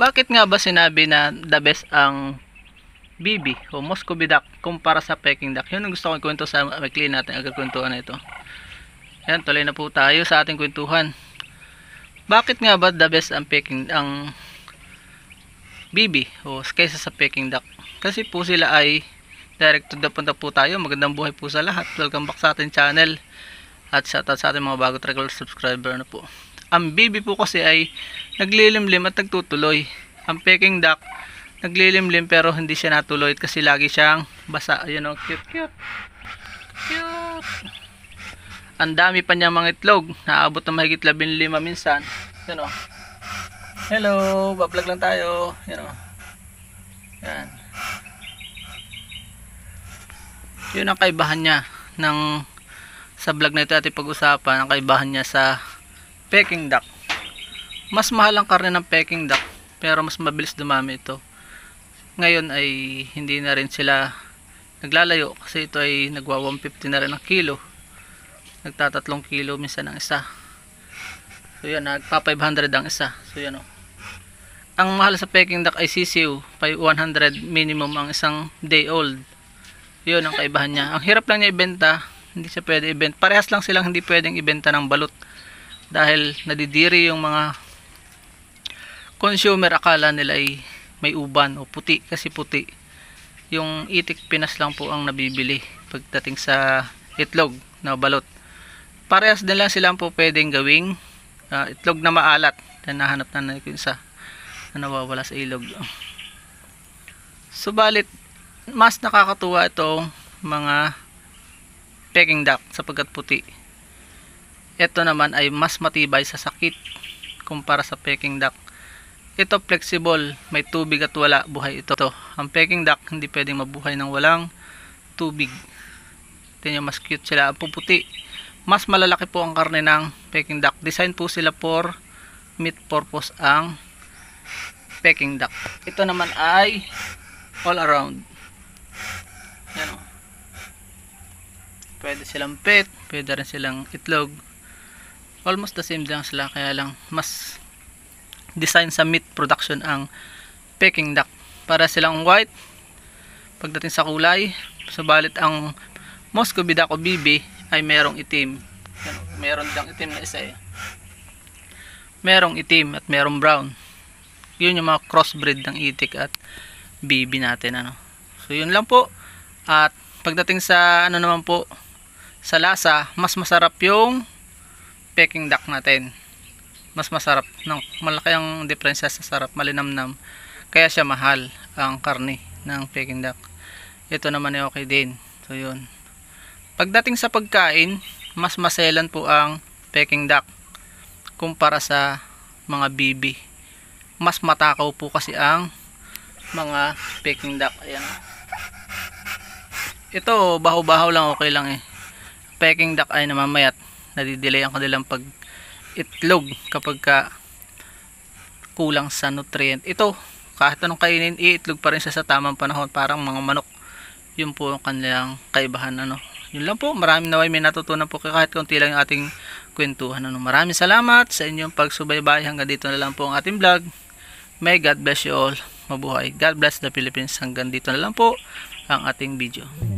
Bakit nga ba sinabi na the best ang BB o Moscow duck kumpara sa Peking duck? Yun ang gusto kong kwento sa McLean natin agkakwentuhan na ito. Yan, tuloy na po tayo sa ating kwentuhan. Bakit nga ba the best ang Peking ang BB o kaysa sa Peking duck? Kasi po sila ay direct to the punta po tayo. Magandang buhay po sa lahat. Welcome back sa ating channel at sa, out sa ating mga bago regular subscriber na po. Ang bibi po kasi ay naglilimlim at nagtutuloy. Ang peking duck naglilimlim pero hindi siya natuloy kasi lagi siyang basa. Ayun oh, cute cute. Cute. Ang dami pa niyang mga itlog. Naabot na mahigit 15 minsan. Ayun oh. Hello, bablog lang tayo. Ayun oh. Yan. Yun ang kaibahan niya ng sa vlog na ito ating pag-usapan ang kaibahan niya sa Peking duck. Mas mahal ang karne ng Peking duck pero mas mabilis dumami ito. Ngayon ay hindi na rin sila naglalayo kasi ito ay nagwa 150 na rin ang kilo. Nagtatatlong kilo minsan ang isa. So yan, nagpa 500 ang isa. So yan o. Oh. Ang mahal sa Peking duck ay sisiw, 100 minimum ang isang day old. Yun ang kaibahan niya. Ang hirap lang niya ibenta, hindi siya pwede ibenta. Parehas lang silang hindi pwedeng ibenta ng balut dahil nadidiri yung mga consumer akala nila ay may uban o puti kasi puti yung itik pinas lang po ang nabibili pagdating sa itlog na balot parehas din lang silang po pwedeng gawing uh, itlog na maalat na nahanap na na sa na nawawala sa ilog subalit mas nakakatuwa itong mga peking duck sapagkat puti ito naman ay mas matibay sa sakit kumpara sa Peking duck. Ito flexible, may tubig at wala, buhay ito. ito. Ang Peking duck hindi pwedeng mabuhay ng walang tubig. Tingnan mas cute sila. Ang puputi, mas malalaki po ang karne ng Peking duck. Design po sila for meat purpose ang Peking duck. Ito naman ay all around. Yan o. Pwede silang pet, pwede rin silang itlog almost the same lang sila kaya lang mas design sa meat production ang Peking duck para silang white pagdating sa kulay subalit ang Muscovy duck o BB ay merong itim meron dang itim na isa eh merong itim at merong brown yun yung mga crossbreed ng itik at BB natin ano so yun lang po at pagdating sa ano naman po sa lasa mas masarap yung peking duck natin mas masarap ng malaki ang diferensya sa sarap malinamnam kaya siya mahal ang karne ng peking duck ito naman ay okay din so yun pagdating sa pagkain mas maselan po ang peking duck kumpara sa mga bibi mas matakaw po kasi ang mga peking duck ayan ito baho-baho lang okay lang eh peking duck ay namamayat nadidelay ang kanilang pag itlog kapag ka kulang sa nutrient ito kahit anong kainin iitlog pa rin siya sa tamang panahon parang mga manok yun po ang kanilang kaibahan ano yun lang po maraming naway may natutunan po kahit konti lang yung ating kwentuhan ano maraming salamat sa inyong pagsubaybay hanggang dito na lang po ang ating vlog may God bless you all mabuhay God bless the Philippines hanggang dito na lang po ang ating video